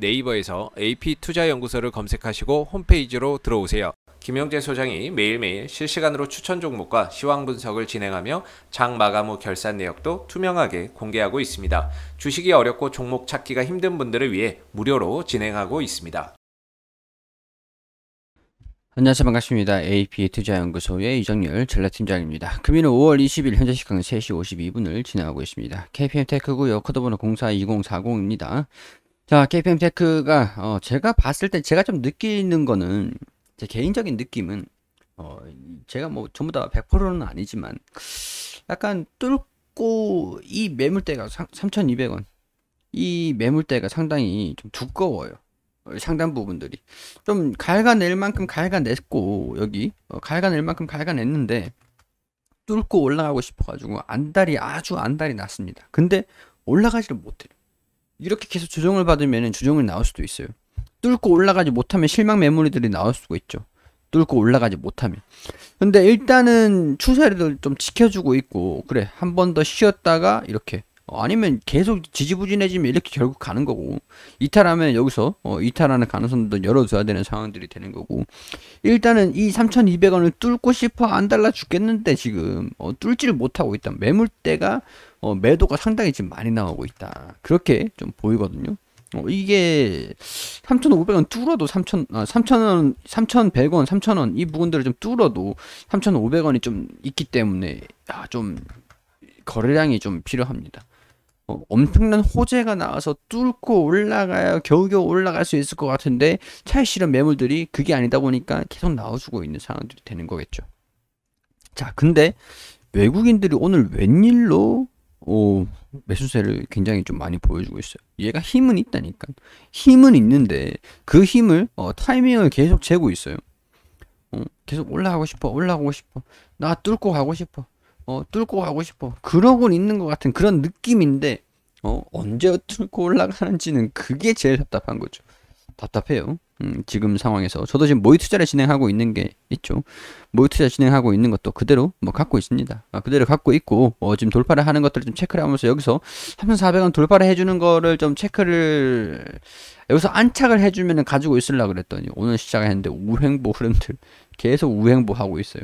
네이버에서 AP투자연구소를 검색하시고 홈페이지로 들어오세요. 김영재 소장이 매일매일 실시간으로 추천 종목과 시황 분석을 진행하며 장 마감 후 결산 내역도 투명하게 공개하고 있습니다. 주식이 어렵고 종목 찾기가 힘든 분들을 위해 무료로 진행하고 있습니다. 안녕하세요 반갑습니다. AP투자연구소의 이정열 전략팀장입니다. 금일은 5월 20일 현재 시각 3시 52분을 지나가고 있습니다. KPM테크구 여코드번호 042040입니다. 자, KPM 테크가 어, 제가 봤을 때 제가 좀 느끼는 거는 제 개인적인 느낌은 어, 제가 뭐 전부 다 100%는 아니지만 약간 뚫고 이 매물대가 3,200원 이 매물대가 상당히 좀 두꺼워요. 어, 상단 부분들이 좀 갈가낼 만큼 갈가냈고 여기 어, 갈가낼 만큼 갈가냈는데 뚫고 올라가고 싶어가지고 안달이 아주 안달이 났습니다. 근데 올라가지를 못해요. 이렇게 계속 조정을 받으면 조정을 나올 수도 있어요. 뚫고 올라가지 못하면 실망 메모리들이 나올 수도 있죠. 뚫고 올라가지 못하면. 근데 일단은 추세를 좀 지켜주고 있고 그래 한 번 더 쉬었다가 이렇게 어, 아니면 계속 지지부진해지면 이렇게 결국 가는 거고 이탈하면 여기서 어, 이탈하는 가능성도 열어줘야 되는 상황들이 되는 거고 일단은 이 3,200원을 뚫고 싶어 안 달라 죽겠는데 지금 어, 뚫지를 못하고 있다 매물대가 어, 매도가 상당히 지금 많이 나오고 있다 그렇게 좀 보이거든요 어, 이게 3,500원 뚫어도 3,000, 아, 3원 3,100원, 3,000원 이 부분들을 좀 뚫어도 3,500원이 좀 있기 때문에 아, 좀 거래량이 좀 필요합니다. 어, 엄청난 호재가 나와서 뚫고 올라가야 겨우겨우 올라갈 수 있을 것 같은데 차실은 매물들이 그게 아니다 보니까 계속 나와주고 있는 상황들이 되는 거겠죠. 자, 근데 외국인들이 오늘 웬일로 어, 매수세를 굉장히 좀 많이 보여주고 있어요. 얘가 힘은 있다니까. 힘은 있는데 그 힘을 어, 타이밍을 계속 재고 있어요. 어, 계속 올라가고 싶어, 올라가고 싶어. 나 뚫고 가고 싶어. 어, 뚫고 가고 싶어. 그러곤 있는 것 같은 그런 느낌인데, 어, 언제 뚫고 올라가는지는 그게 제일 답답한 거죠. 답답해요. 음, 지금 상황에서. 저도 지금 모의 투자를 진행하고 있는 게 있죠. 모의 투자 진행하고 있는 것도 그대로 뭐 갖고 있습니다. 아, 그대로 갖고 있고, 어, 지금 돌파를 하는 것들을 좀 체크를 하면서 여기서 3,400원 돌파를 해주는 거를 좀 체크를, 여기서 안착을 해주면 가지고 있으려고 그랬더니 오늘 시작했는데 우행보 흐름들 계속 우행보 하고 있어요.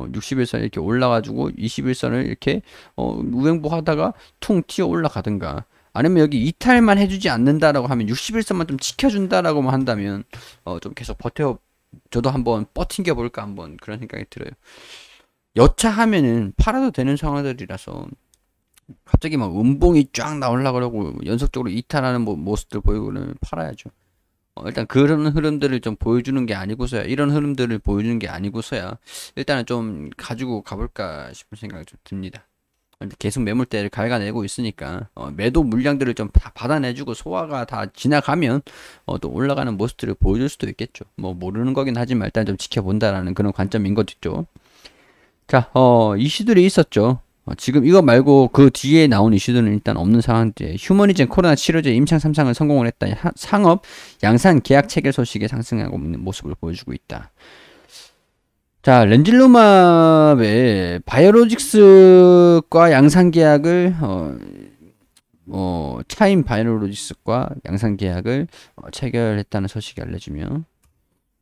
어, 60일선 이렇게 올라가지고 20일선을 이렇게 어, 우행부 하다가 퉁 튀어 올라가든가 아니면 여기 이탈만 해주지 않는다라고 하면 60일선만 좀 지켜준다라고만 한다면 어, 좀 계속 버텨 저도 한번 버틴겨 볼까 한번 그런 생각이 들어요. 여차하면은 팔아도 되는 상황들이라서 갑자기 막 음봉이 쫙 나올라 그러고 연속적으로 이탈하는 모, 모습들 보이고 그러면 팔아야죠. 어, 일단 그런 흐름들을 좀 보여주는 게 아니고서야 이런 흐름들을 보여주는 게 아니고서야 일단은 좀 가지고 가볼까 싶은 생각이 좀 듭니다. 계속 매물대를 갈가내고 있으니까 어, 매도 물량들을 좀 다 받아내주고 소화가 다 지나가면 어, 또 올라가는 모습들을 보여줄 수도 있겠죠. 뭐 모르는 거긴 하지만 일단 좀 지켜본다라는 그런 관점인 거죠. 자, 어, 이슈들이 있었죠. 어, 지금 이거 말고 그 뒤에 나온 이슈들은 일단 없는 상황인데 휴머니즘 코로나 치료제 임상 3상을 성공을 했다. 상업 양산 계약 체결 소식에 상승하고 있는 모습을 보여주고 있다. 자, 렌질루마의 바이오로직스과 양산 계약을 어, 어, 차인 바이오로직스과 양산 계약을 어, 체결했다는 소식이 알려지면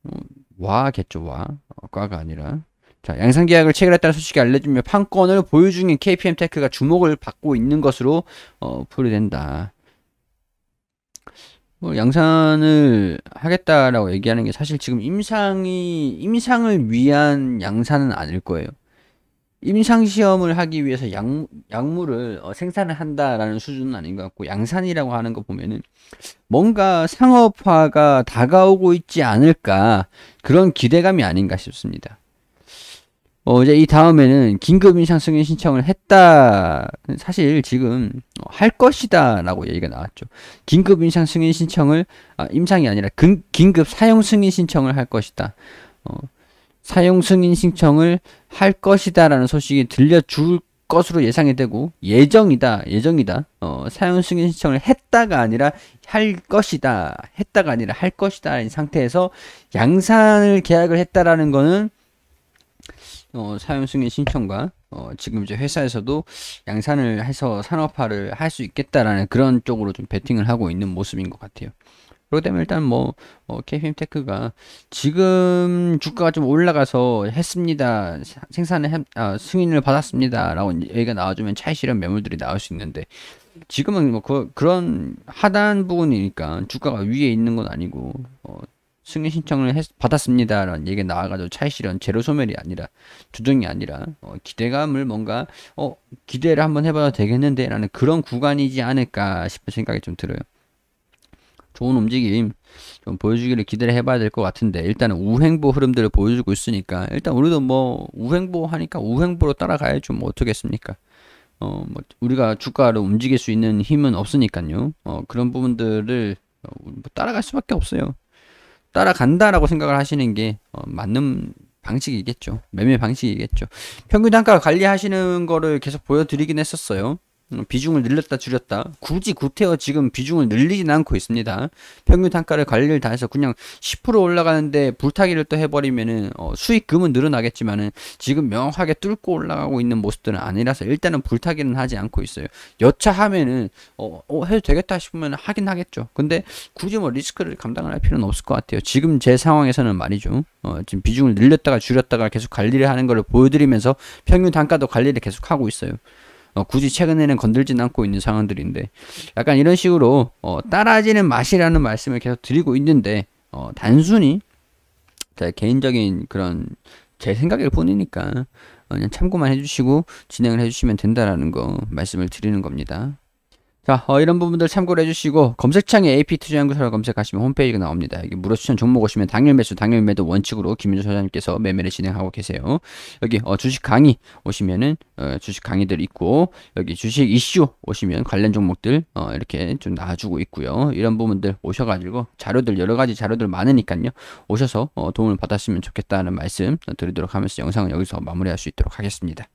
어, 와 겠죠 와 어, 과가 아니라 자, 양산 계약을 체결했다는 소식이 알려지며 판권을 보유 중인 KPM 테크가 주목을 받고 있는 것으로 어, 풀이된다. 뭐 양산을 하겠다라고 얘기하는 게 사실 지금 임상이 임상을 위한 양산은 아닐 거예요. 임상 시험을 하기 위해서 약, 약물을 어, 생산을 한다라는 수준은 아닌 것 같고 양산이라고 하는 거 보면은 뭔가 상업화가 다가오고 있지 않을까 그런 기대감이 아닌가 싶습니다. 어, 이제 이 다음에는 긴급 인상 승인 신청을 했다. 사실 지금 할 것이다. 라고 얘기가 나왔죠. 긴급 인상 승인 신청을, 아, 임상이 아니라 근, 긴급 사용 승인 신청을 할 것이다. 어, 사용 승인 신청을 할 것이다. 라는 소식이 들려줄 것으로 예상이 되고, 예정이다. 예정이다. 어, 사용 승인 신청을 했다가 아니라 할 것이다. 했다가 아니라 할 것이다. 라는 상태에서 양산을 계약을 했다라는 거는 어, 사용 승인 신청과 어, 지금 이제 회사에서도 양산을 해서 산업화를 할 수 있겠다라는 그런 쪽으로 좀 베팅을 하고 있는 모습인 것 같아요. 그렇기 때 일단 뭐 어, KPM테크가 지금 주가가 좀 올라가서 했습니다 생산을 해, 아, 승인을 받았습니다라고 얘기가 나와주면 차 실현 매물들이 나올 수 있는데 지금은 뭐 그, 런 하단 부분이니까 주가가 위에 있는 건 아니고 어, 승인 신청을 했, 받았습니다라는 얘기가 나와가지고 차이실은 제로 소멸이 아니라 조정이 아니라 어, 기대감을 뭔가 어 기대를 한번 해봐도 되겠는데라는 그런 구간이지 않을까 싶은 생각이 좀 들어요. 좋은 움직임 좀 보여주기를 기대를 해봐야 될 것 같은데 일단은 우행보 흐름들을 보여주고 있으니까 일단 우리도 뭐 우행보 하니까 우행보로 따라가야죠 뭐 어떻겠습니까? 어 뭐 우리가 주가로 움직일 수 있는 힘은 없으니까요. 어 그런 부분들을 어, 따라갈 수밖에 없어요. 따라간다라고 생각을 하시는 게 어, 맞는 방식이겠죠. 매매 방식이겠죠. 평균 단가 관리하시는 거를 계속 보여드리긴 했었어요. 음, 비중을 늘렸다 줄였다. 굳이 구태여 지금 비중을 늘리진 않고 있습니다. 평균 단가를 관리를 다해서 그냥 10% 올라가는데 불타기를 또 해버리면은 어, 수익금은 늘어나겠지만은 지금 명확하게 뚫고 올라가고 있는 모습들은 아니라서 일단은 불타기는 하지 않고 있어요. 여차하면은 어, 어, 해도 되겠다 싶으면 하긴 하겠죠. 근데 굳이 뭐 리스크를 감당할 필요는 없을 것 같아요. 지금 제 상황에서는 말이죠. 어, 지금 비중을 늘렸다가 줄였다가 계속 관리를 하는 것을 보여드리면서 평균 단가도 관리를 계속 하고 있어요. 어, 굳이 최근에는 건들진 않고 있는 상황들인데 약간 이런 식으로 어, 따라지는 맛이라는 말씀을 계속 드리고 있는데 어, 단순히 제 개인적인 그런 제 생각일 뿐이니까 그냥 참고만 해주시고 진행을 해주시면 된다라는 거 말씀을 드리는 겁니다. 자, 어, 이런 부분들 참고를 해주시고 검색창에 AP 투자연구소를 검색하시면 홈페이지가 나옵니다. 여기 무료 추천 종목 오시면 당일 매수, 당일 매도 원칙으로 김윤주 소장님께서 매매를 진행하고 계세요. 여기 어, 주식 강의 오시면은 어, 주식 강의들 있고 여기 주식 이슈 오시면 관련 종목들 어, 이렇게 좀 나와주고 있고요. 이런 부분들 오셔가지고 자료들 여러 가지 자료들 많으니까요. 오셔서 어, 도움을 받았으면 좋겠다는 말씀 드리도록 하면서 영상을 여기서 마무리할 수 있도록 하겠습니다.